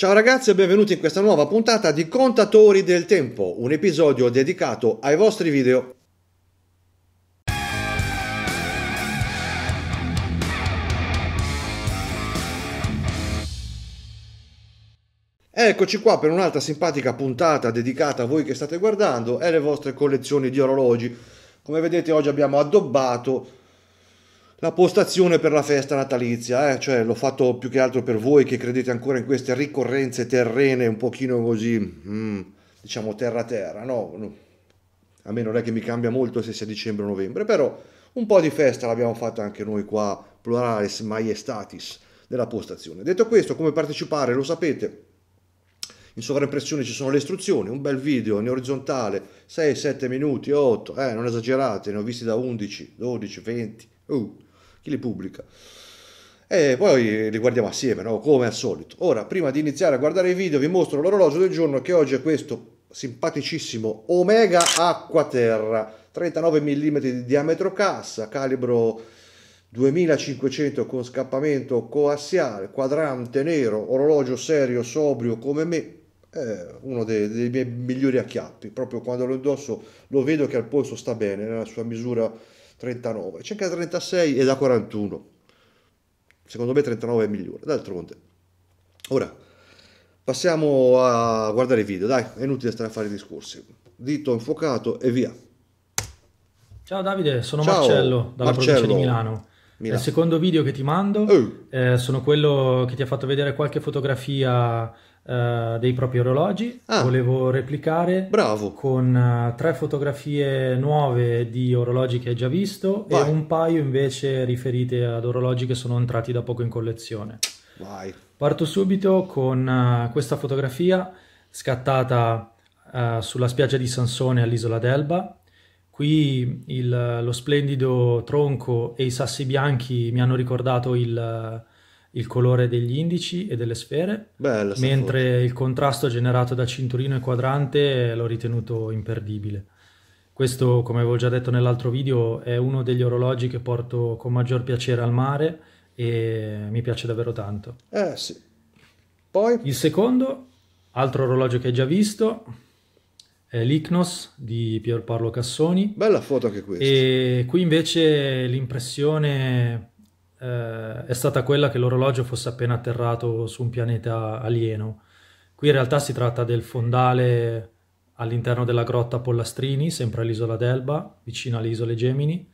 Ciao ragazzi e benvenuti in questa nuova puntata di Contatori del Tempo, un episodio dedicato ai vostri video. Eccoci qua per un'altra simpatica puntata dedicata a voi che state guardando e alle vostre collezioni di orologi. Come vedete oggi abbiamo addobbato la postazione per la festa natalizia, eh? cioè l'ho fatto più che altro per voi che credete ancora in queste ricorrenze terrene un pochino così, mm, diciamo terra-terra, no, A me non è che mi cambia molto se sia dicembre o novembre, però un po' di festa l'abbiamo fatta anche noi qua, pluralis maiestatis, della postazione. Detto questo, come partecipare lo sapete, in sovraimpressione ci sono le istruzioni, un bel video in orizzontale, 6, 7 minuti, 8, eh, non esagerate, ne ho visti da 11, 12, 20, uh, chi li pubblica? E poi li guardiamo assieme, no? come al solito. Ora, prima di iniziare a guardare i video, vi mostro l'orologio del giorno che oggi è questo simpaticissimo Omega Acquaterra 39 mm di diametro cassa, calibro 2500 con scappamento coassiale, quadrante nero, orologio serio, sobrio come me, è uno dei, dei miei migliori acchiappi, proprio quando lo indosso lo vedo che al polso sta bene, nella sua misura 39, c'è anche da 36 e da 41. Secondo me 39 è migliore, d'altronde. Ora, passiamo a guardare i video, dai, è inutile stare a fare discorsi. Dito infuocato e via. Ciao Davide, sono Ciao, Marcello dalla Marcello. provincia di Milano. Milano. Il secondo video che ti mando eh. Eh, sono quello che ti ha fatto vedere qualche fotografia eh, dei propri orologi. Ah, Volevo replicare bravo. con uh, tre fotografie nuove di orologi che hai già visto Vai. e un paio invece riferite ad orologi che sono entrati da poco in collezione. Vai. Parto subito con uh, questa fotografia scattata sulla spiaggia di Sansone all'isola d'Elba. Qui il, lo splendido tronco e i sassi bianchi mi hanno ricordato il il colore degli indici e delle sfere, Bella, mentre foto. il contrasto generato da cinturino e quadrante l'ho ritenuto imperdibile. Questo, come avevo già detto nell'altro video, è uno degli orologi che porto con maggior piacere al mare e mi piace davvero tanto. Eh sì. Poi? Il secondo, altro orologio che hai già visto, è l'Icnos di Pierpaolo Cassoni. Bella foto anche questa. E qui invece l'impressione eh, è stata quella che l'orologio fosse appena atterrato su un pianeta alieno. Qui in realtà si tratta del fondale all'interno della grotta Pollastrini, sempre all'isola d'Elba, vicino alle isole Gemini,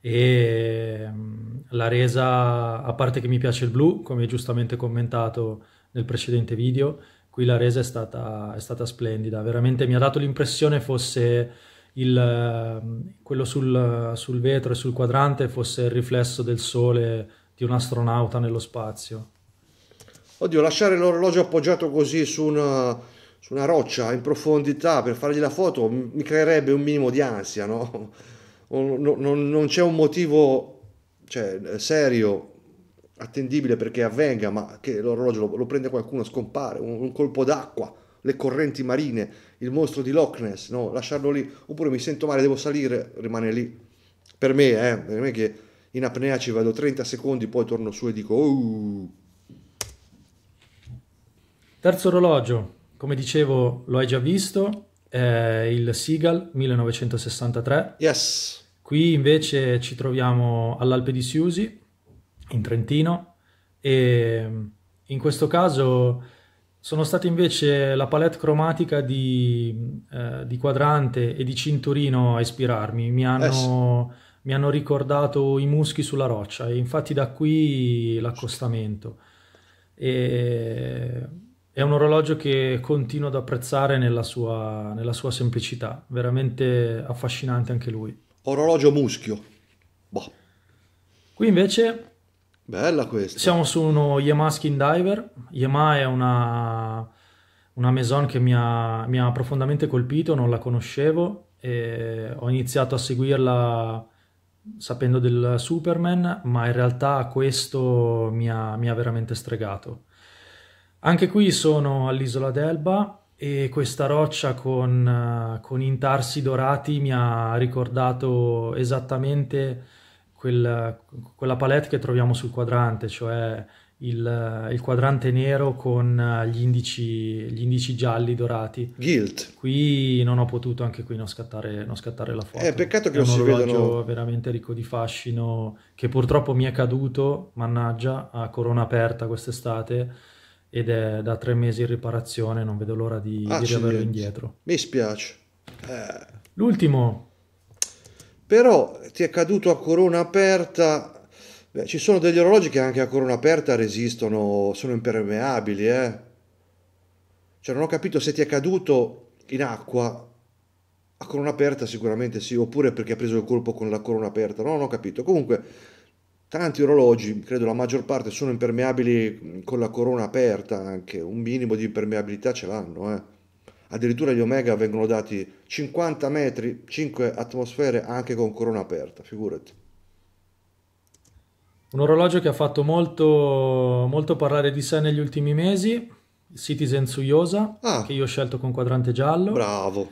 e mm, la resa, a parte che mi piace il blu, come giustamente commentato nel precedente video, qui la resa è stata, è stata splendida, veramente mi ha dato l'impressione fosse il, ehm, quello sul, sul vetro e sul quadrante fosse il riflesso del sole di un astronauta nello spazio. Oddio, lasciare l'orologio appoggiato così su una, su una roccia in profondità per fargli la foto mi creerebbe un minimo di ansia, no? Non, non, non c'è un motivo cioè, serio, attendibile perché avvenga, ma che l'orologio lo, lo prende qualcuno, scompare, un, un colpo d'acqua le correnti marine, il mostro di Loch Ness, no? lasciarlo lì, oppure mi sento male, devo salire, rimane lì. Per me, eh, per me che in apnea ci vado 30 secondi, poi torno su e dico... Uh. Terzo orologio, come dicevo, lo hai già visto, è il Seagal 1963. Yes. Qui invece ci troviamo all'Alpe di Siusi, in Trentino, e mm, in questo caso sono stati invece la palette cromatica di, eh, di quadrante e di cinturino a ispirarmi, mi eh, hanno, eh sì. mi hanno, ricordato i muschi sulla roccia e infatti da qui l'accostamento. E... È un orologio che continuo ad apprezzare nella sua, nella sua, semplicità, veramente affascinante anche lui. Orologio muschio. Boh. Qui invece Bella questa. Siamo su uno Yamaha Skin Diver. Yamaha è una, una maison che mi ha, mi ha profondamente colpito, non la conoscevo. E ho iniziato a seguirla sapendo del Superman, ma in realtà questo mi ha, mi ha veramente stregato. Anche qui sono all'isola d'Elba e questa roccia con, con intarsi dorati mi ha ricordato esattamente quel, quella palette che troviamo sul quadrante, cioè il, il quadrante nero con eh, gli indici, gli indici, gialli dorati. Guilt. Qui non ho potuto anche qui non scattare, non scattare la foto. È eh, peccato che è non si vedano... veramente ricco di fascino che purtroppo mi è caduto, mannaggia, a corona aperta quest'estate ed è da tre mesi in riparazione, non vedo l'ora di, ah, di riaverlo indietro. Mi spiace. Eh. L'ultimo però ti è caduto a corona aperta Beh, ci sono degli orologi che anche a corona aperta resistono, sono impermeabili, eh. Cioè non ho capito se ti è caduto in acqua a corona aperta sicuramente sì, oppure perché ha preso il colpo con la corona aperta, no, non ho capito. Comunque tanti orologi, credo la maggior parte sono impermeabili con la corona aperta anche, un minimo di impermeabilità ce l'hanno, eh addirittura gli Omega vengono dati 50 metri, 5 atmosfere anche con corona aperta, figurati. Un orologio che ha fatto molto, molto parlare di sé negli ultimi mesi, Citizen Suyosa, ah. che io ho scelto con quadrante giallo. Bravo.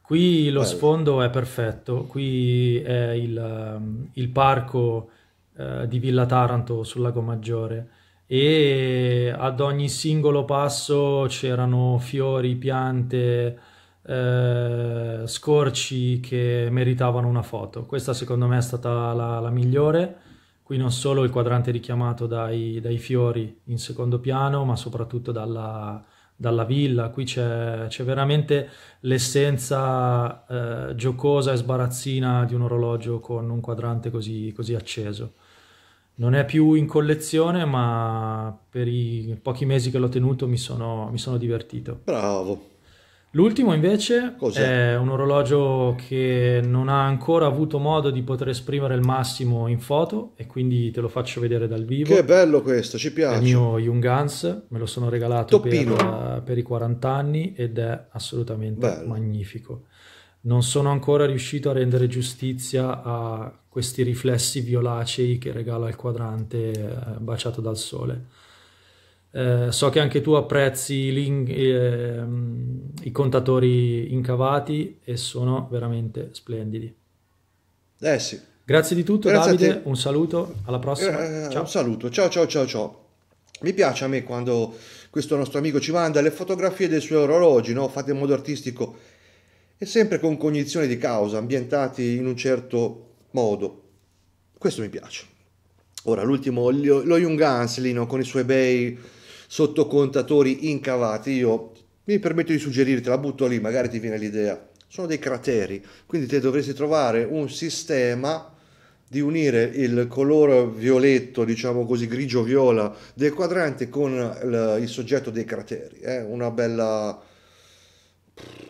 Qui lo Bello. sfondo è perfetto, qui è il, um, il parco eh, di Villa Taranto sul Lago Maggiore e ad ogni singolo passo c'erano fiori, piante, eh, scorci che meritavano una foto. Questa secondo me è stata la, la migliore. Qui non solo il quadrante richiamato dai, dai fiori in secondo piano, ma soprattutto dalla, dalla villa. Qui c'è, c'è veramente l'essenza eh, giocosa e sbarazzina di un orologio con un quadrante così, così acceso non è più in collezione, ma per i pochi mesi che l'ho tenuto mi sono, mi sono divertito. Bravo. L'ultimo invece Cos'è? è un orologio che non ha ancora avuto modo di poter esprimere il massimo in foto e quindi te lo faccio vedere dal vivo. Che bello questo, ci piace. È il mio Jungans, me lo sono regalato per, per, i 40 anni ed è assolutamente bello. magnifico non sono ancora riuscito a rendere giustizia a questi riflessi violacei che regala il quadrante eh, baciato dal sole. Eh, so che anche tu apprezzi link, eh, mm, i contatori incavati e sono veramente splendidi. Eh sì. Grazie di tutto Grazie Davide, un saluto, alla prossima. Eh, eh, ciao. Un saluto, ciao ciao ciao ciao. Mi piace a me quando questo nostro amico ci manda le fotografie dei suoi orologi, no? fatte in modo artistico e sempre con cognizione di causa, ambientati in un certo modo. Questo mi piace. Ora, l'ultimo, lo, lo Jung Hanslino con i suoi bei sottocontatori incavati, io mi permetto di suggerirti, la butto lì, magari ti viene l'idea. Sono dei crateri, quindi te dovresti trovare un sistema di unire il colore violetto, diciamo così, grigio-viola del quadrante con il, il soggetto dei crateri. È eh? una bella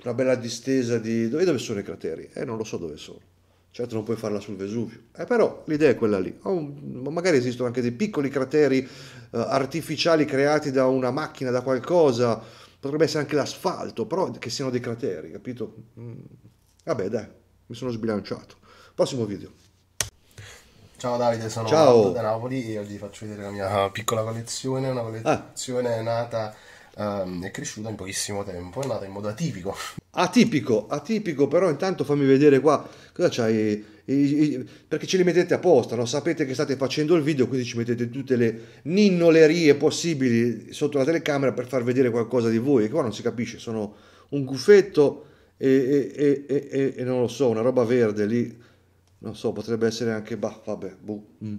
una bella distesa di... Dove, dove sono i crateri? Eh, non lo so dove sono. Certo non puoi farla sul Vesuvio, eh, però l'idea è quella lì. Un, magari esistono anche dei piccoli crateri eh, artificiali creati da una macchina, da qualcosa, potrebbe essere anche l'asfalto, però che siano dei crateri, capito? Mm. Vabbè dai, mi sono sbilanciato. Prossimo video. Ciao Davide, sono Ciao. da Napoli e oggi vi faccio vedere la mia piccola collezione, una ah. collezione ah. nata um, è cresciuta in pochissimo tempo, è nata in modo atipico. Atipico, atipico, però intanto fammi vedere qua, cosa c'hai? perché ce li mettete apposta, no? sapete che state facendo il video, quindi ci mettete tutte le ninnolerie possibili sotto la telecamera per far vedere qualcosa di voi. E qua non si capisce, sono un guffetto e, e, e, e non lo so, una roba verde lì, non so, potrebbe essere anche, bah, vabbè, buh. Mm.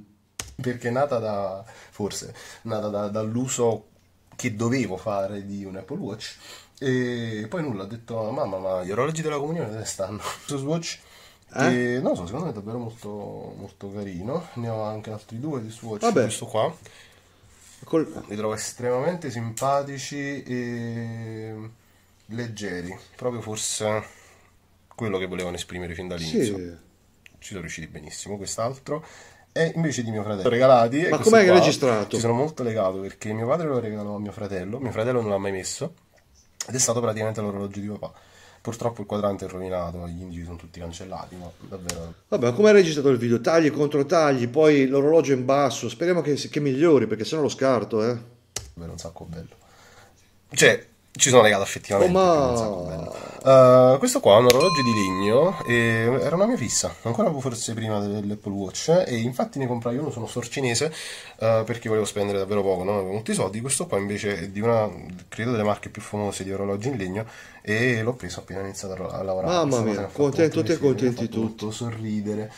Perché è nata da, forse, nata da, dall'uso che dovevo fare di un Apple Watch e poi nulla, ha detto mamma ma gli orologi della comunione dove stanno? Su Swatch eh? E, non so, secondo me è davvero molto, molto carino. Ne ho anche altri due di Swatch. Vabbè. Questo qua. Col... Li trovo estremamente simpatici e leggeri. Proprio forse quello che volevano esprimere fin dall'inizio. Sì. Ci sono riusciti benissimo. Quest'altro e invece di mio fratello regalati eh, ma com'è che hai registrato? ci sono molto legato perché mio padre lo regalò a mio fratello mio fratello non l'ha mai messo ed è stato praticamente l'orologio di papà purtroppo il quadrante è rovinato gli indici sono tutti cancellati ma davvero vabbè come hai registrato il video? tagli contro tagli poi l'orologio in basso speriamo che, che migliori perché sennò lo scarto eh davvero un sacco bello cioè ci sono legato effettivamente. Oh, ma... uh, questo qua è un orologio di legno, era una mia fissa, ancora forse prima dell'Apple Watch, e infatti ne comprai uno, sono sorcinese, uh, eh, perché volevo spendere davvero poco, non avevo molti soldi, questo qua invece è di una, credo, delle marche più famose di orologi in legno, e l'ho preso appena iniziato a lavorare. Mamma mia, contento te contenti tutto. Sorridere.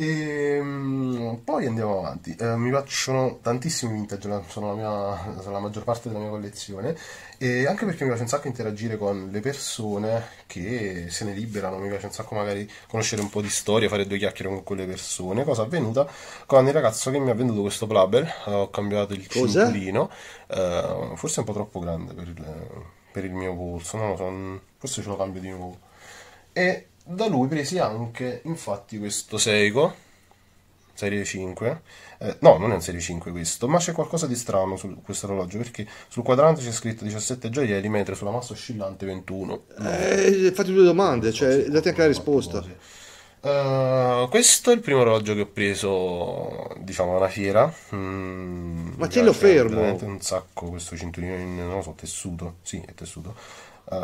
E ehm, poi andiamo avanti. Eh, mi piacciono tantissimi vintage, sono la, mia, sono la, maggior parte della mia collezione. E anche perché mi piace un sacco interagire con le persone che se ne liberano. Mi piace un sacco magari conoscere un po' di storia, fare due chiacchiere con quelle persone. Cosa avvenuta con il ragazzo che mi ha venduto questo Blubber. Eh, ho cambiato il Cosa? cinturino. Eh, forse è un po' troppo grande per il, per il mio polso. No, mm, forse ce lo cambio di nuovo. E da lui presi anche infatti questo Seiko serie 5 eh, no non è un serie 5 questo ma c'è qualcosa di strano su questo orologio perché sul quadrante c'è scritto 17 gioielli mentre sulla massa oscillante 21 eh, fate due domande cioè date anche la risposta uh, questo è il primo orologio che ho preso diciamo alla fiera mm, ma te lo fermo un sacco questo cinturino in non so tessuto sì è tessuto uh,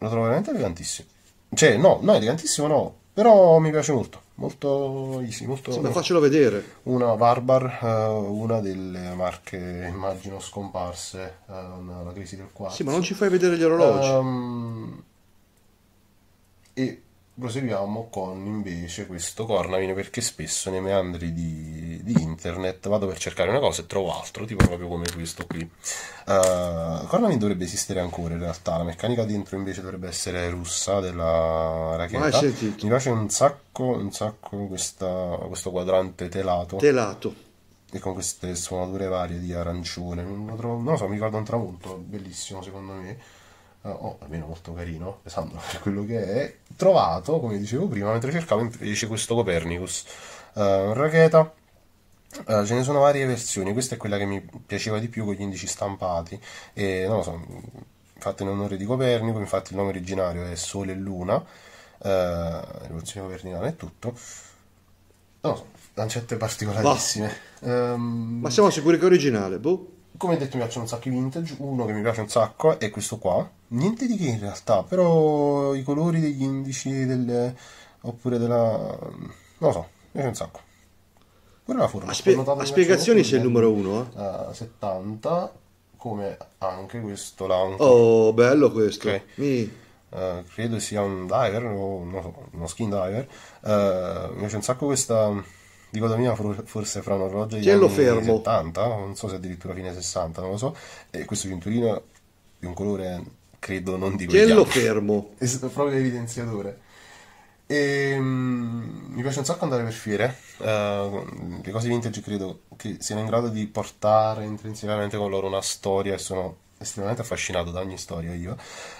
lo trovo veramente elegantissimo cioè, no, no, elegantissimo no, però mi piace molto, molto easy, molto... Insomma, faccelo vedere. Una Varbar, eh, una delle marche, immagino, scomparse uh, crisi del quarzo. Sì, ma non ci fai vedere gli orologi. Um, e proseguiamo con invece questo cornavine perché spesso nei meandri di, di, internet vado per cercare una cosa e trovo altro tipo proprio come questo qui uh, eh, cornavine dovrebbe esistere ancora in realtà la meccanica dentro invece dovrebbe essere russa della racchetta mi piace un sacco un sacco questa, questo quadrante telato telato e con queste sfumature varie di arancione non lo, trovo, non lo so mi ricorda un tramonto bellissimo secondo me eh, o oh, almeno molto carino, pesando per quello che è, trovato, come dicevo prima, mentre cercavo invece questo Copernicus, uh, eh, Racheta. Uh, eh, ce ne sono varie versioni, questa è quella che mi piaceva di più con gli indici stampati, e, non lo so, fatta in onore di Copernico, infatti il nome originario è Sole e Luna, uh, rivoluzione copernicana e tutto. Non lo so, lancette particolarissime. Um, Ma siamo sicuri che è originale, boh? Come detto mi piacciono un sacco i vintage, uno che mi piace un sacco è questo qua, niente di che in realtà, però i colori degli indici del, oppure della... non lo so, mi piace un sacco. Pure la forma. A, spe- a spiegazioni sei il numero 1. Eh? 70, come anche questo l'anco. Oh, bello questo. Okay. Mi... Uh, credo sia un diver o non so, uno skin diver. Uh, mi piace un sacco questa mia forse fra un orologio di anni fermo. 70, non so se addirittura fine 60, non lo so, e questo cinturino di un colore credo non divulghiamo. Cielo fermo. È stato proprio l'evidenziatore. E, um, mi piace un sacco andare per fiere. Uh, le cose vintage credo che siano in grado di portare intrinsecamente con loro una storia e sono estremamente affascinato da ogni storia io.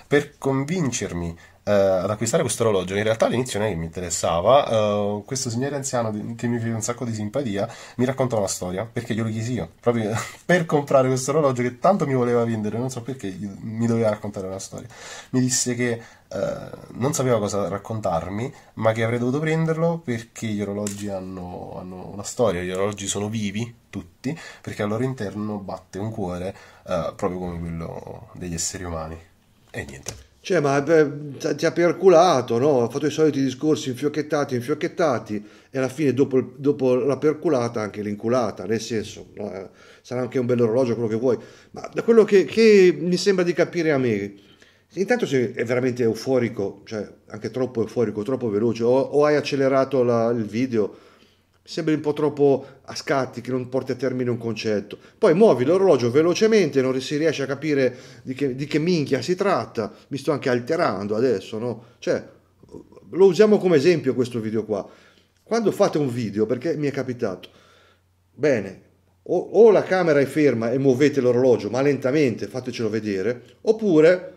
Per convincermi eh, ad acquistare questo orologio. In realtà all'inizio non è che mi interessava. Eh, questo signore anziano che mi fece un sacco di simpatia mi raccontò una storia perché glielo chiesi io proprio per comprare questo orologio che tanto mi voleva vendere, non so perché mi doveva raccontare una storia. Mi disse che Uh, non sapeva cosa raccontarmi, ma che avrei dovuto prenderlo perché gli orologi hanno, hanno, una storia, gli orologi sono vivi tutti, perché al loro interno batte un cuore uh, proprio come quello degli esseri umani. E niente. Cioè, ma beh, ti ha perculato, no? Ha fatto i soliti discorsi infiocchettati, infiocchettati, e alla fine, dopo, dopo la perculata, anche l'inculata, nel senso, no? Eh, sarà anche un bell'orologio, quello che vuoi. Ma da quello che, che mi sembra di capire a me, Intanto se è veramente euforico, cioè anche troppo euforico, troppo veloce, o, o hai accelerato la, il video sembri un po' troppo a scatti, che non porti a termine un concetto. Poi muovi l'orologio velocemente, non si riesce a capire di che, di che minchia si tratta. Mi sto anche alterando adesso, no? Cioè, lo usiamo come esempio questo video qua. Quando fate un video, perché mi è capitato, bene, o, o la camera è ferma e muovete l'orologio, ma lentamente, fatecelo vedere, oppure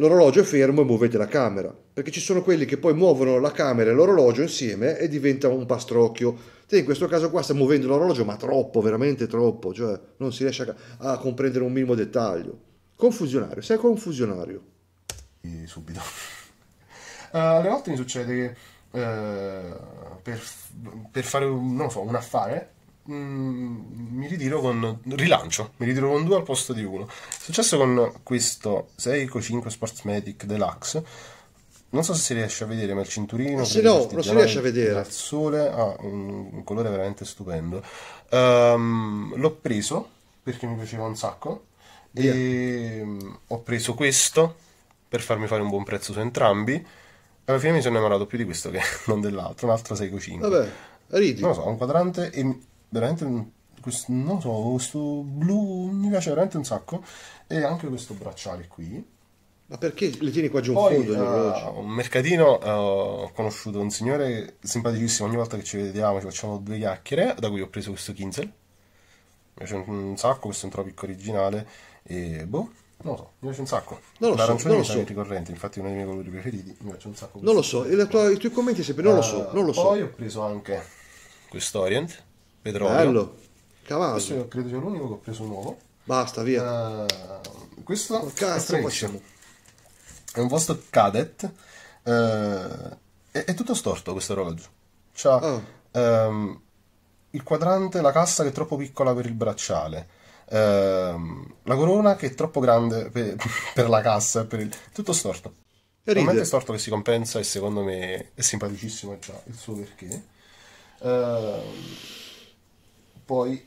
l'orologio è fermo e muovete la camera, perché ci sono quelli che poi muovono la camera e l'orologio insieme e diventa un pastrocchio. Te in questo caso qua stai muovendo l'orologio, ma troppo, veramente troppo, cioè non si riesce a, a comprendere un minimo dettaglio. Confusionario, sei confusionario. Subito. Uh, alle volte mi succede che uh, per, per, fare un, so, un affare Mm, mi ritiro con rilancio, mi ritiro con due al posto di 1. È successo con questo Seiko 5 Sportsmatic Deluxe. Non so se si riesce a vedere, ma il cinturino eh, se no, non si riesce a vedere. Il sole ha ah, un, colore veramente stupendo. Um, l'ho preso perché mi piaceva un sacco. Yeah. E mm, ho preso questo per farmi fare un buon prezzo su entrambi. Alla fine mi sono innamorato più di questo che non dell'altro, un altro Seiko 5. Vabbè, ridi. Non lo so, un quadrante e veramente questo, non so, questo blu mi piace veramente un sacco e anche questo bracciale qui. Ma perché le tieni qua giù Poi, in fondo? Uh, un mercatino uh, ho conosciuto un signore simpaticissimo, ogni volta che ci vediamo ci facciamo due chiacchiere, da cui ho preso questo Kinzel. Mi piace un sacco, questo è un tropico originale e boh. Non lo so, mi piace un sacco. Non lo L'arancione so, non lo so. ricorrente, infatti è uno dei miei colori preferiti. Mi piace un sacco. Non lo so, tua, i tuoi commenti sempre, non uh, lo so, eh, non lo so. Poi ho preso anche questo Orient petrolio. Bello, cavallo. Questo io credo sia l'unico che ho preso nuovo. Basta, via. Uh, questo cazzo, è, facciamo? è un vostro cadet. Uh, è, è, tutto storto questo orologio. C'ha oh. um, il quadrante, la cassa che è troppo piccola per il bracciale. Uh, la corona che è troppo grande per, per la cassa, per il... tutto storto. Veramente storto che si compensa e secondo me è simpaticissimo già il suo perché. Uh, poi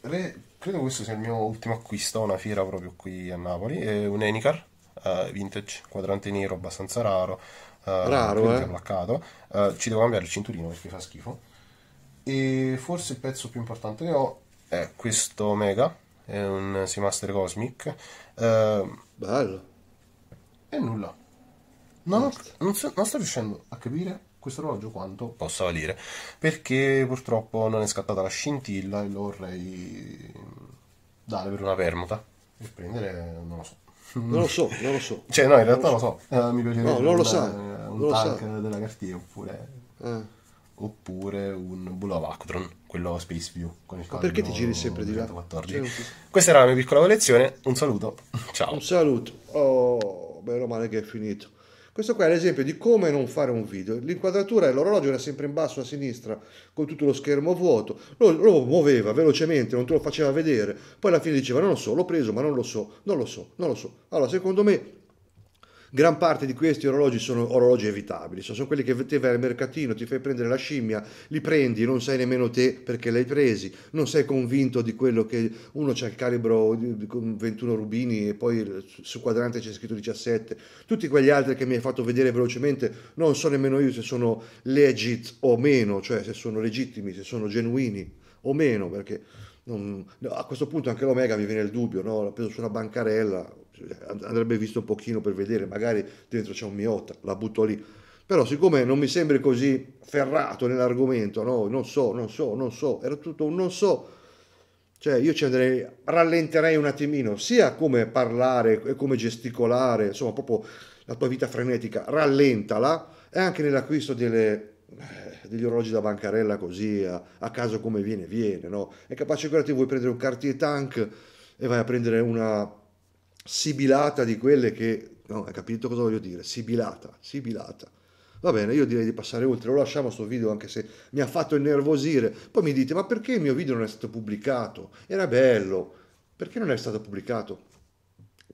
re, credo questo sia il mio ultimo acquisto una fiera proprio qui a Napoli, è un Enicar uh, eh, vintage, quadrante nero abbastanza raro, uh, raro eh? placcato. Uh, ci devo cambiare il cinturino perché fa schifo. E forse il pezzo più importante che ho è questo Mega, è un Seamaster Cosmic. Bello. E nulla. Non, non, so, non sto riuscendo a capire questo orologio quanto possa valere perché purtroppo non è scattata la scintilla e lo vorrei dare per una permuta e prendere non lo so non lo so, non lo so. Cioè, no, in realtà lo so. Lo so. Eh, mi piacerebbe no, non lo sa. un non tank lo della cartiera oppure, eh. oppure un Bulova Actron, quello Space View. Con il Ma perché ti giri sempre di là? 14. Ti... Questa era la mia piccola collezione. Un saluto. Ciao. Un saluto. Oh, meno male che è finito. Questo qua è l'esempio di come non fare un video. L'inquadratura e l'orologio era sempre in basso a sinistra con tutto lo schermo vuoto, lo, lo muoveva velocemente, non te lo faceva vedere, poi alla fine diceva non lo so, l'ho preso ma non lo so, non lo so, non lo so. Allora secondo me Gran parte di questi orologi sono orologi evitabili, sono quelli che te vai al mercatino, ti fai prendere la scimmia, li prendi, non sai nemmeno te perché l'hai presi, non sei convinto di quello che uno c'ha il calibro con 21 rubini e poi su quadrante c'è scritto 17. Tutti quegli altri che mi hai fatto vedere velocemente non so nemmeno io se sono legit o meno, cioè se sono legittimi, se sono genuini o meno, perché non, a questo punto anche l'Omega mi viene il dubbio, no? l'ha preso su una bancarella, cioè, andrebbe visto un pochino per vedere, magari dentro c'è un Miotta, la butto lì. Però siccome non mi sembri così ferrato nell'argomento, no? non so, non so, non so, era tutto un non so, cioè io ci andrei, rallenterei un attimino, sia come parlare e come gesticolare, insomma proprio la tua vita frenetica, rallentala, e anche nell'acquisto delle, eh, degli orologi da bancarella così, a, a caso come viene, viene, no? È capace ancora ti vuoi prendere un Cartier Tank e vai a prendere una sibilata di quelle che... No, hai capito cosa voglio dire? Sibilata, sibilata. Va bene, io direi di passare oltre, lo lasciamo sto video anche se mi ha fatto innervosire. Poi mi dite, ma perché il mio video non è stato pubblicato? Era bello, perché non è stato pubblicato?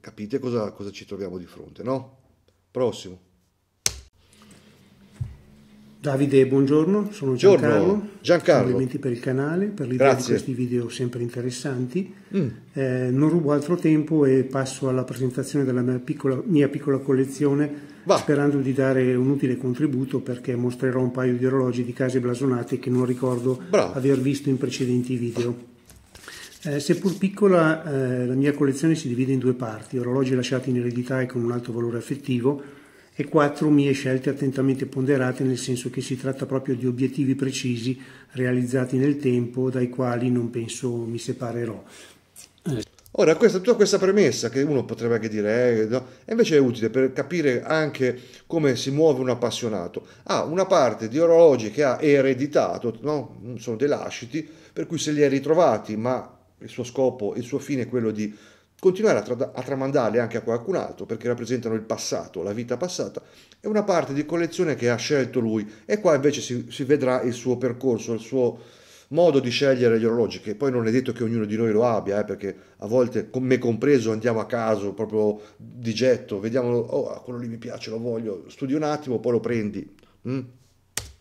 Capite cosa, cosa ci troviamo di fronte, no? Prossimo. Davide, buongiorno, sono Giancarlo. Buongiorno. Giancarlo. Complimenti per il canale, per l'idea di questi video sempre interessanti. Mm. Eh, non rubo altro tempo e passo alla presentazione della mia piccola, mia piccola collezione, Va. sperando di dare un utile contributo perché mostrerò un paio di orologi di case blasonate che non ricordo Bravo. aver visto in precedenti video. Eh, seppur piccola, eh, la mia collezione si divide in due parti, orologi lasciati in eredità e con un alto valore affettivo, e quattro mie scelte attentamente ponderate nel senso che si tratta proprio di obiettivi precisi realizzati nel tempo dai quali non penso mi separerò. Ora, questa, tutta questa premessa che uno potrebbe anche dire, eh, no, invece è utile per capire anche come si muove un appassionato. Ha ah, una parte di orologi che ha ereditato, no? sono dei lasciti, per cui se li ha ritrovati, ma il suo scopo, il suo fine è quello di continuare a, tra- a tramandarli anche a qualcun altro perché rappresentano il passato, la vita passata, è una parte di collezione che ha scelto lui e qua invece si, si vedrà il suo percorso, il suo modo di scegliere gli orologi, che poi non è detto che ognuno di noi lo abbia, eh, perché a volte, me compreso, andiamo a caso, proprio di getto, vediamo, oh, ah, quello lì mi piace, lo voglio, studi un attimo, poi lo prendi. Mm.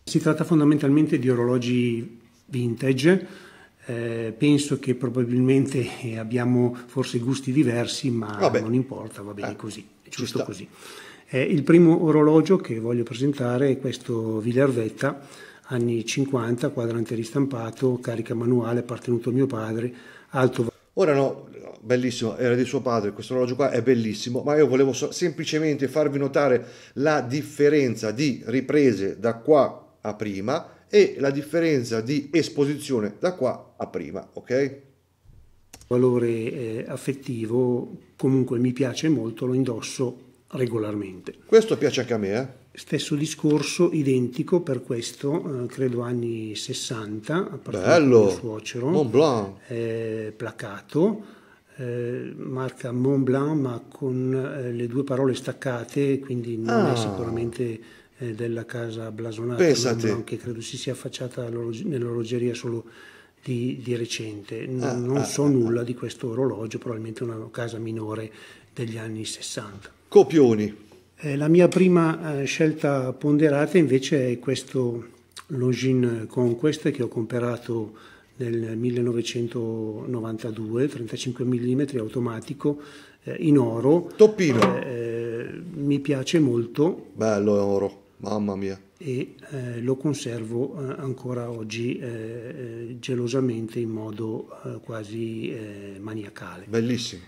Si tratta fondamentalmente di orologi vintage, eh, penso che probabilmente eh, abbiamo forse gusti diversi, ma Vabbè. non importa, va bene eh, così, è giusto così. Eh, il primo orologio che voglio presentare è questo Villarvetta, anni 50, quadrante ristampato, carica manuale, appartenuto a mio padre, alto... Ora no, bellissimo, era di suo padre, questo orologio qua è bellissimo, ma io volevo so- semplicemente farvi notare la differenza di riprese da qua a prima e la differenza di esposizione da qua a prima, ok? Valore eh, affettivo, comunque mi piace molto, lo indosso regolarmente. Questo piace anche a me, eh? Stesso discorso, identico per questo, eh, credo anni 60, a partire mio suocero, Mont Blanc. Eh, placato, eh, marca Mont Blanc ma con eh, le due parole staccate, quindi non ah. è sicuramente eh, della casa blasonata, Pensate. che credo si sia affacciata nell'orologeria solo di, di recente. N- ah, non ah, so ah, ah. nulla di questo orologio, probabilmente una casa minore degli anni 60. Copioni. Eh, la mia prima eh, scelta ponderata invece è questo Longines Conquest che ho comprato nel 1992, 35 mm automatico eh, in oro. Toppino. Eh, eh, mi piace molto. Bello è oro. Mamma mia. E eh, lo conservo eh, ancora oggi eh, eh, gelosamente in modo eh, quasi eh, maniacale. Bellissimo.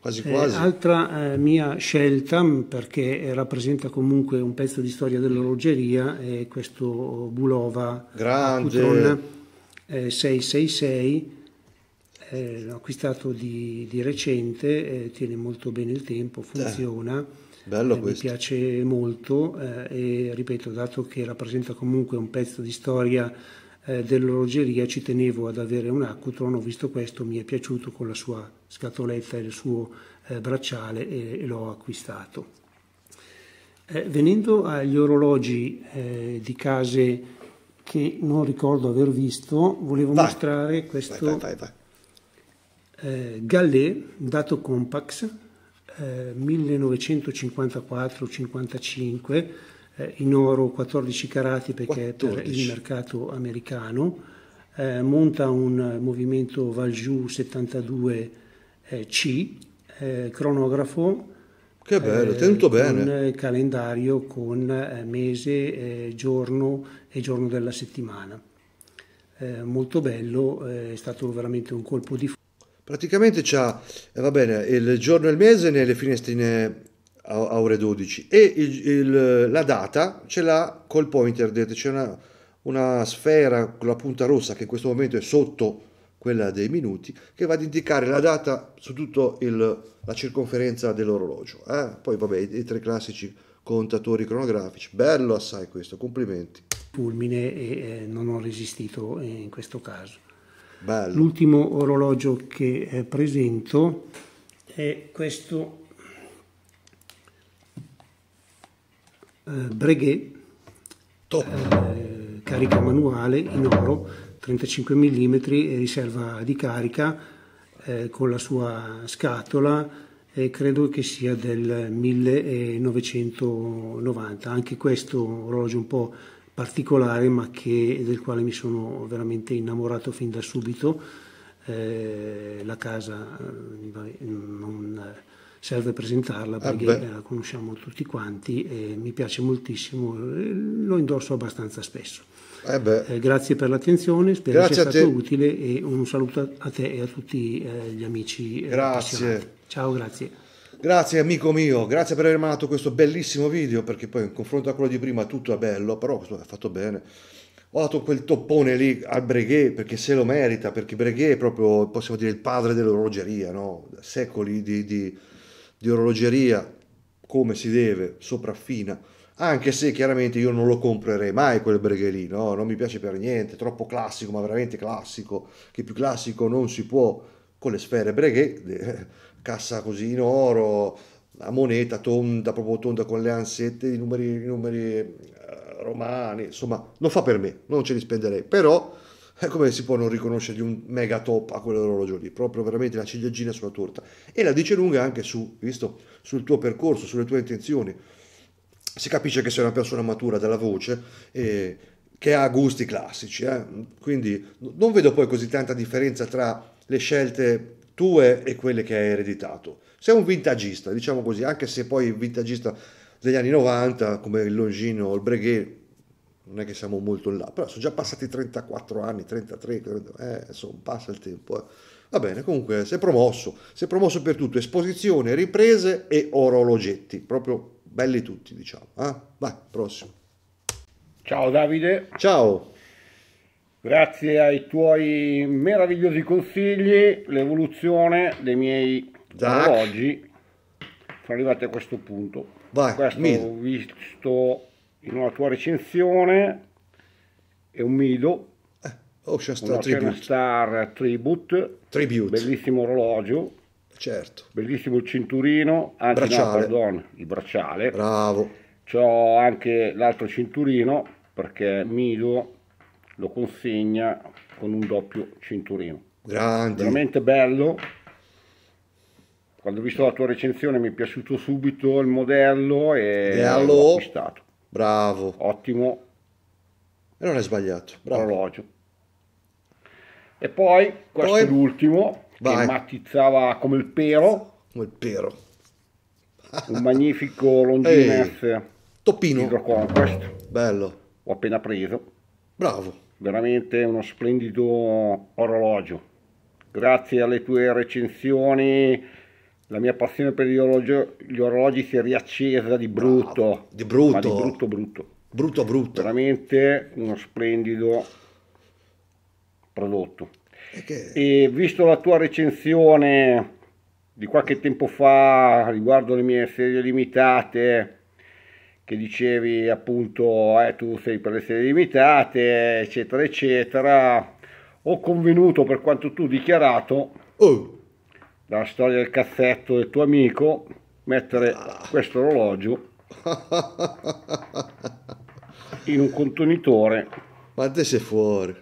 Quasi quasi. altra mia scelta, mm, perché rappresenta comunque un pezzo di storia dell'orologeria, è questo Bulova Grande. Cutron, 666 l'ho acquistato di, di recente, tiene molto bene il tempo, funziona. Bello eh, Mi piace molto eh, e ripeto, dato che rappresenta comunque un pezzo di storia eh, dell'orologeria, ci tenevo ad avere un Accutron, ho visto questo, mi è piaciuto con la sua scatoletta e il suo eh, bracciale e, e l'ho acquistato. Eh, venendo agli orologi eh, di case che non ricordo aver visto, volevo vai. mostrare questo vai, vai, vai Gallet dato Compax 1954-55 eh, eh, in oro 14 carati perché 14. per il mercato americano, eh, monta un movimento Valjoux 72C, eh, eh, cronografo. Che bello, tenuto bene. Un calendario con mese, giorno e giorno della settimana. molto bello, è stato veramente un colpo di fuoco praticamente c'ha, eh, va bene, il giorno e il mese nelle finestrine a, a ore 12 e il, il, la data ce l'ha col pointer, vedete, c'è una, una sfera con la punta rossa che in questo momento è sotto quella dei minuti, che va ad indicare la data su tutta la circonferenza dell'orologio. Eh? Poi vabbè, i tre classici contatori cronografici, bello assai questo, complimenti. Fulmine e eh, non ho resistito eh, in questo caso. Bello. L'ultimo orologio che eh, presento è questo eh, Breguet, eh, carica manuale in oro, 35 mm riserva di carica eh, con la sua scatola e credo che sia del 1990. Anche questo orologio un po' particolare ma che, del quale mi sono veramente innamorato fin da subito. Eh, la casa eh, non eh, serve presentarla ah, perché eh la conosciamo tutti quanti e mi piace moltissimo, eh, lo indosso abbastanza spesso. Eh grazie per l'attenzione, spero grazie sia stato utile e un saluto a te e a tutti gli amici. Grazie. Ciao, grazie. Grazie amico mio, grazie per aver mandato questo bellissimo video, perché poi in confronto a quello di prima tutto è bello, però questo è fatto bene. Ho dato quel toppone lì al Breguet perché se lo merita, perché Breguet è proprio, possiamo dire, il padre dell'orologeria, no? Secoli di, di, di orologeria, come si deve, sopraffina anche se chiaramente io non lo comprerei mai quel Breguet lì, no? non mi piace per niente, troppo classico, ma veramente classico, che più classico non si può, con le sfere Breguet eh, cassa così in oro, a moneta tonda, proprio tonda con le ansette, i numeri, i numeri eh, romani, insomma, non fa per me, non ce li spenderei, però come si può non riconoscere di un mega top a quell'orologio lì, proprio veramente la ciliegina sulla torta. E la dice lunga anche su, visto, sul tuo percorso, sulle tue intenzioni. Si capisce che sei una persona matura della voce eh, che ha gusti classici, eh? quindi non vedo poi così tanta differenza tra le scelte tue e quelle che hai ereditato. Sei un vintagista, diciamo così, anche se poi il vintagista degli anni 90, come il Longino o il Breguet, non è che siamo molto là, però sono già passati 34 anni, 33, 30, eh, insomma, passa il tempo. Eh. Va bene, comunque si è promosso, si promosso per tutto, esposizione, riprese e orologetti, proprio belli tutti, diciamo. Eh? Vai, prossimo. Ciao Davide. Ciao. Grazie ai tuoi meravigliosi consigli, l'evoluzione dei miei orologi sono arrivati a questo punto. Vai, questo mido. ho visto in una tua recensione, è un Mido, eh, Ocean oh, Star, Tribute. Star Tribute, Tribute, bellissimo orologio, certo. bellissimo il cinturino, anzi bracciale. no, pardon, il bracciale, bravo, c'ho anche l'altro cinturino perché Mido lo consegna con un doppio cinturino. Grande. Veramente bello. Quando ho visto la tua recensione mi è piaciuto subito il modello e Bello. l'ho acquistato. Bravo. Ottimo. E non hai sbagliato. Bravo. Orologio. E poi, questo Poi- è l'ultimo, Vai. che matizzava come il pero, Come il pero. un magnifico Longines Toppino. Hydro Bello. ho appena preso. Bravo veramente uno splendido orologio grazie alle tue recensioni la mia passione per gli orologi, gli orologi si è riaccesa di brutto Bravo, ah, di brutto di brutto brutto brutto brutto veramente uno splendido prodotto che... e visto la tua recensione di qualche tempo fa riguardo le mie serie limitate che dicevi appunto eh, tu sei per le serie limitate, eccetera, eccetera, ho convenuto per quanto tu dichiarato oh. dalla storia del cassetto del tuo amico mettere ah. questo orologio in un contenitore. Ma te sei fuori?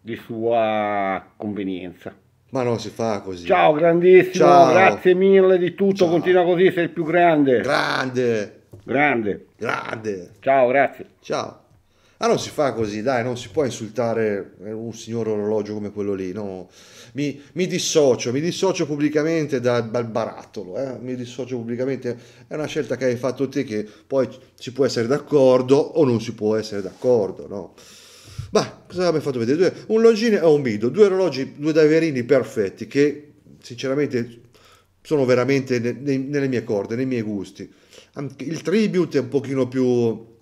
Di sua convenienza. Ma non si fa così. Ciao, grandissimo, Ciao. grazie mille di tutto, Ciao. continua così, sei il più grande. Grande. Grande. Grande. Ciao, grazie. Ciao. Ma ah, non si fa così, dai, non si può insultare eh, un signor orologio come quello lì, no. Mi, mi dissocio, mi dissocio pubblicamente da, dal barattolo, eh? mi dissocio pubblicamente, è una scelta che hai fatto te che poi si può essere d'accordo o non si può essere d'accordo, no. Bah, cosa mi hai fatto vedere? un Longines e un Mido, due orologi, due daverini perfetti che sinceramente sono veramente ne, ne, nelle mie corde, nei miei gusti. Anche il Tribute è un pochino più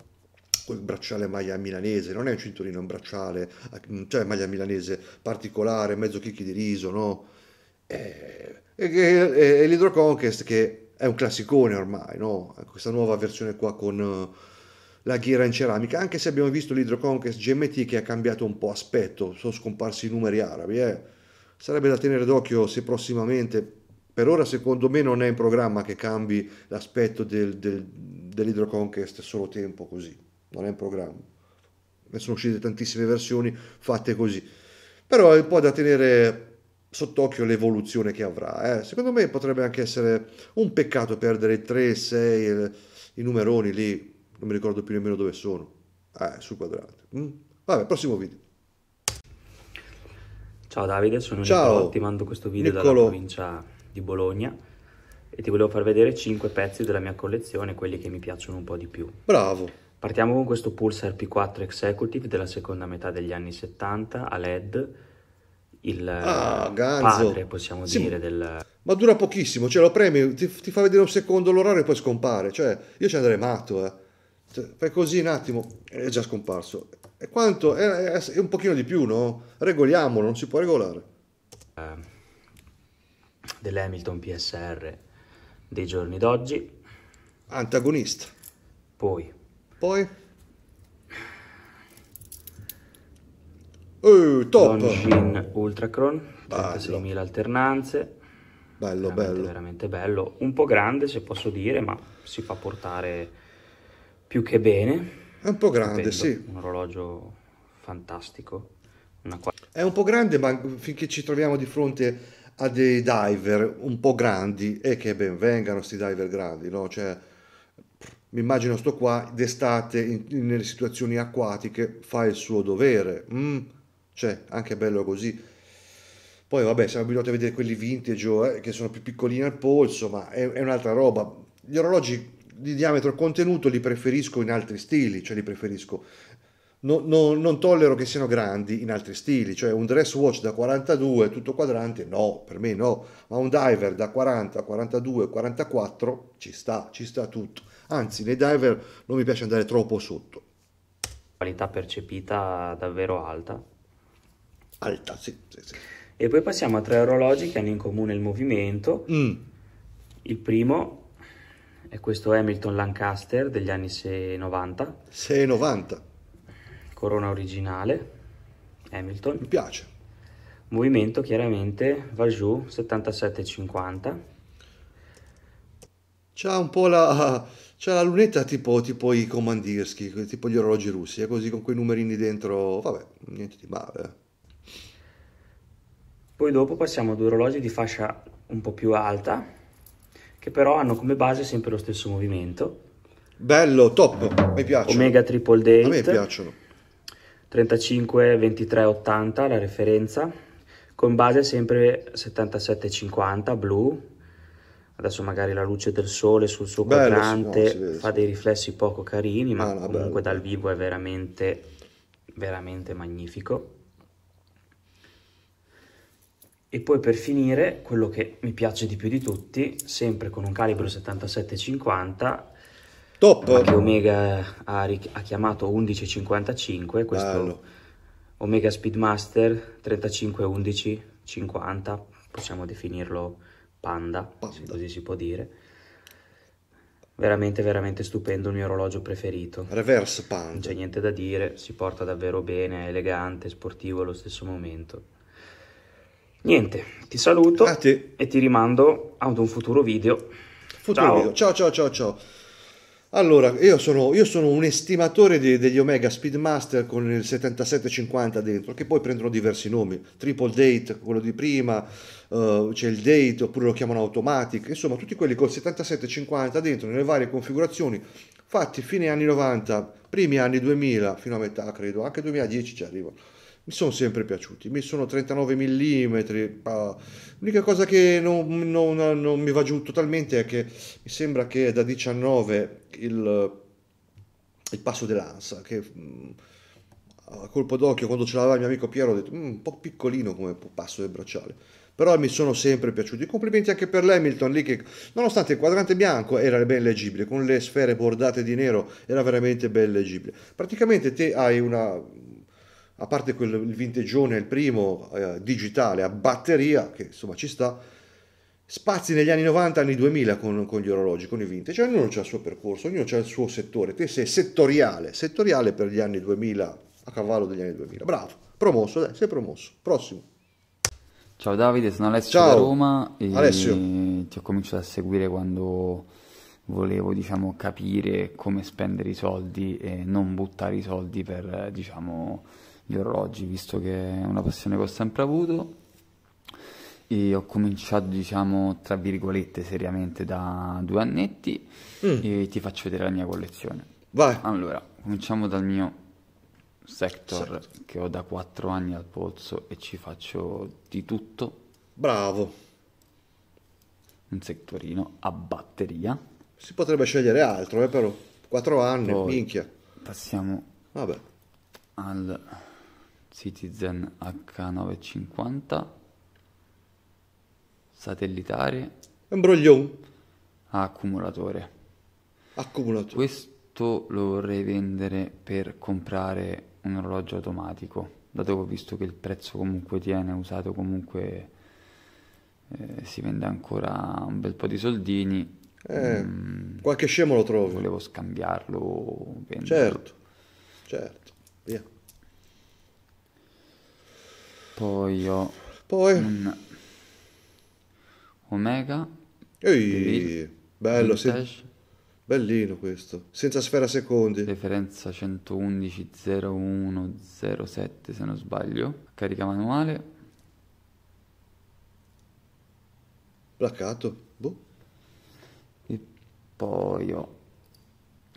quel bracciale maglia milanese, non è un cinturino, è un bracciale, cioè maglia milanese particolare, mezzo chicchi di riso, no? Eh, e, eh, e, e, e l'Hydro Conquest che è un classicone ormai, no? Questa nuova versione qua con eh, la ghiera in ceramica, anche se abbiamo visto l'Hydroconquest GMT che ha cambiato un po' aspetto, sono scomparsi i numeri arabi, eh. sarebbe da tenere d'occhio se prossimamente, per ora secondo me non è in programma che cambi l'aspetto del, del, dell'Hydroconquest solo tempo così, non è in programma. Ne sono uscite tantissime versioni fatte così, però è un po' da tenere sott'occhio l'evoluzione che avrà. Eh. Secondo me potrebbe anche essere un peccato perdere 3, 6, eh, i numeroni lì non mi ricordo più nemmeno dove sono, eh, sul quadrante. Mm. Vabbè, prossimo video. Ciao Davide, sono Ciao. Niccolo, ti mando questo video Niccolo. dalla provincia di Bologna e ti volevo far vedere 5 pezzi della mia collezione, quelli che mi piacciono un po' di più. Bravo. Partiamo con questo Pulsar P4 Executive della seconda metà degli anni 70 a LED, il ah, eh, padre possiamo sì, dire del... Ma dura pochissimo, cioè lo premi, ti, ti fa vedere un secondo l'orario e poi scompare, cioè io ci andrei matto eh. Cioè, fai così un attimo, è già scomparso. E quanto? È, è, è, un pochino di più, no? Regoliamolo, non si può regolare. Uh, Dell'Hamilton PSR dei giorni d'oggi. Antagonista. Poi. Poi? Uh, top! Longin Ultracron, 36.000 alternanze. Bello, veramente, bello. Veramente bello. Un po' grande se posso dire, ma si fa portare più che bene. È un po' grande, Stupendo. sì. Un orologio fantastico. Quadra... È un po' grande, ma finché ci troviamo di fronte a dei diver un po' grandi, e che ben vengano questi diver grandi, no? Cioè, mi immagino sto qua d'estate in, in, nelle situazioni acquatiche fa il suo dovere mm, cioè anche bello così poi vabbè siamo abituati a vedere quelli vintage eh, che sono più piccolini al polso ma è, è un'altra roba gli orologi di diametro contenuto li preferisco in altri stili, cioè li preferisco. No, no, non tollero che siano grandi in altri stili, cioè un dress watch da 42 tutto quadrante, no, per me no, ma un diver da 40, 42, 44 ci sta, ci sta tutto. Anzi, nei diver non mi piace andare troppo sotto. Qualità percepita davvero alta. Alta, sì. sì, sì. E poi passiamo a tre orologi che hanno in comune il movimento. Mm. Il primo e questo Hamilton Lancaster degli anni 690. 690. Corona originale, Hamilton. Mi piace. Movimento chiaramente Valjoux 7750. C'ha un po' la, c'ha la lunetta tipo, tipo i comandirski, tipo gli orologi russi, è così con quei numerini dentro, vabbè, niente di male. Eh. Poi dopo passiamo ad orologi di fascia un po' più alta, che però hanno come base sempre lo stesso movimento. Bello, top, mi piace. Omega Triple Date. A me piacciono. 35 23 80 la referenza, con base sempre 77 50 blu. Adesso magari la luce del sole sul suo bello, quadrante no, fa dei riflessi poco carini, ma ah, no, comunque bello. dal vivo è veramente veramente magnifico. E poi per finire, quello che mi piace di più di tutti, sempre con un calibro 77-50, Top. che Omega ha, ha chiamato 11-55, questo Bello. Omega Speedmaster 35-11-50, possiamo definirlo panda, panda. così si può dire. Veramente, veramente stupendo il mio orologio preferito. Reverse panda. Non c'è niente da dire, si porta davvero bene, è elegante, sportivo allo stesso momento. Niente, ti saluto ah, ti. e ti rimando ad un futuro video. Futuro ciao. video. Ciao ciao ciao ciao. Allora, io sono, io sono un estimatore di, degli Omega Speedmaster con il 7750 dentro, che poi prendono diversi nomi, Triple Date, quello di prima, uh, c'è il Date, oppure lo chiamano Automatic, insomma tutti quelli con il 7750 dentro nelle varie configurazioni, fatti fine anni 90, primi anni 2000, fino a metà credo, anche 2010 ci arrivano mi sono sempre piaciuti, mi sono 39 mm, ah. l'unica cosa che non, non, non, mi va giù totalmente è che mi sembra che da 19 il, il passo dell'ansa, che mm, a colpo d'occhio quando ce l'aveva il mio amico Piero ho detto mm, un po' piccolino come passo del bracciale, però mi sono sempre piaciuti. Complimenti anche per l'Hamilton lì che nonostante il quadrante bianco era ben leggibile, con le sfere bordate di nero era veramente ben leggibile. Praticamente te hai una a parte quel, il vinteggione, il primo eh, digitale a batteria, che insomma ci sta, spazi negli anni 90, anni 2000 con, con gli orologi, con i vintage, ognuno ha il suo percorso, ognuno ha il suo settore, te sei settoriale, settoriale per gli anni 2000, a cavallo degli anni 2000, bravo, promosso, dai, sei promosso, prossimo. Ciao Davide, sono Alessio Ciao. da Roma e Alessio. ti ho cominciato a seguire quando volevo diciamo, capire come spendere i soldi e non buttare i soldi per diciamo, gli orologi, visto che è una passione che ho sempre avuto. E ho cominciato, diciamo, tra virgolette, seriamente da due annetti mm. e ti faccio vedere la mia collezione. Vai. Allora, cominciamo dal mio Sector certo. che ho da quattro anni al polso e ci faccio di tutto. Bravo. Un sectorino a batteria. Si potrebbe scegliere altro, eh, però Quattro anni, Poi, minchia. Passiamo Vabbè. al Citizen H950 satellitare imbroglione ah, accumulatore accumulatore questo lo vorrei vendere per comprare un orologio automatico dato che ho visto che il prezzo comunque tiene usato comunque eh, si vende ancora un bel po' di soldini eh, mm, qualche scemo lo trovo volevo scambiarlo venderlo. certo certo via poi ho Poi. un Omega. Ehi, bello, sì. Bellino questo, senza sfera secondi. Referenza 111-0107 se non sbaglio. Carica manuale. Placcato, boh. E poi ho...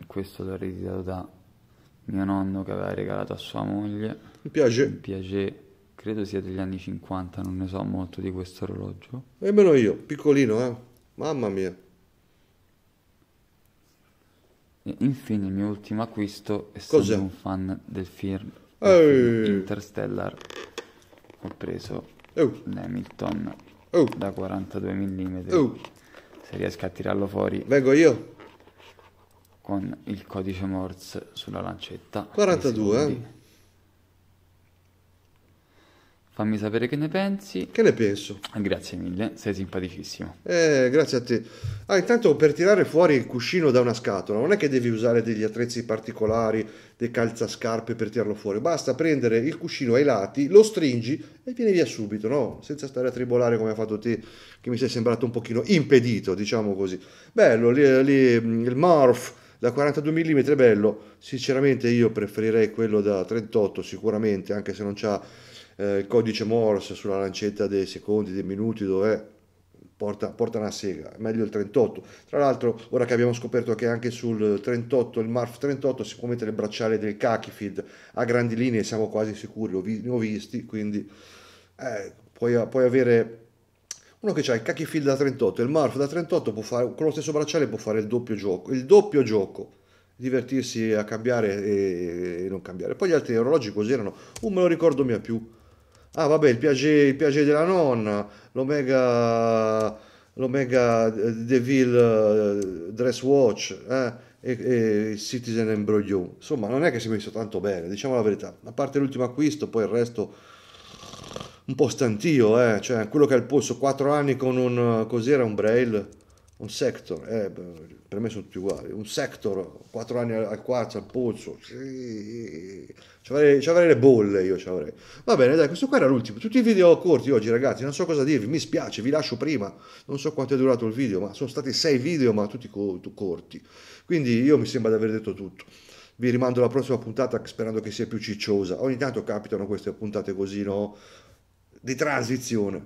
Questo l'ho ereditato da mio nonno che aveva regalato a sua moglie. Mi piace. Mi piace credo sia degli anni 50, non ne so molto di questo orologio. Nemmeno io, piccolino, eh. Mamma mia. E infine il mio ultimo acquisto, essendo Cos'è? un fan del film, del film Interstellar, ho preso oh. Hamilton oh. da 42 mm. Oh. Se riesco a tirarlo fuori... Vengo io? Con il codice Morse sulla lancetta. 42, eh? Fammi sapere che ne pensi. Che ne penso? Grazie mille, sei simpaticissimo. Eh, grazie a te. Ah, intanto per tirare fuori il cuscino da una scatola non è che devi usare degli attrezzi particolari, dei calzascarpe per tirarlo fuori. Basta prendere il cuscino ai lati, lo stringi e vieni via subito, no? Senza stare a tribolare come hai fatto te, che mi sei sembrato un pochino impedito, diciamo così. Bello, lì, lì mm, il Morph da 42 mm bello. Sinceramente io preferirei quello da 38 sicuramente, anche se non c'ha eh, codice Morse sulla lancetta dei secondi, dei minuti, dov'è? Porta, porta, una sega, meglio il 38. Tra l'altro, ora che abbiamo scoperto che anche sul 38, il Marf 38, si può mettere il bracciale del Kakifid a grandi linee, siamo quasi sicuri, ne ho visti, quindi eh, puoi, puoi, avere uno che ha il Kakifid da 38 e il Marf da 38, può fare, con lo stesso bracciale può fare il doppio gioco, il doppio gioco divertirsi a cambiare e, e non cambiare. Poi gli altri orologi cos'erano? Non me lo ricordo mia più Ah, vabbè, il piacere, il piacere della nonna, l'Omega, l'Omega Deville eh, eh, Dress Watch eh, e, e Citizen Embroglio. Insomma, non è che si è messo tanto bene, diciamo la verità. A parte l'ultimo acquisto, poi il resto un po' stantio, eh? cioè quello che ha il polso 4 anni con un eh, cos'era un braille un sector, eh, per me sono tutti uguali, un sector, 4 anni al quarzo, al polso, sì, ci avrei, avrei le bolle io, ci avrei. Va bene, dai, questo qua era l'ultimo, tutti i video corti oggi ragazzi, non so cosa dirvi, mi spiace, vi lascio prima, non so quanto è durato il video, ma sono stati sei video, ma tutti co- corti, quindi io mi sembra di aver detto tutto. Vi rimando alla prossima puntata sperando che sia più cicciosa. Ogni tanto capitano queste puntate così, no? Di transizione.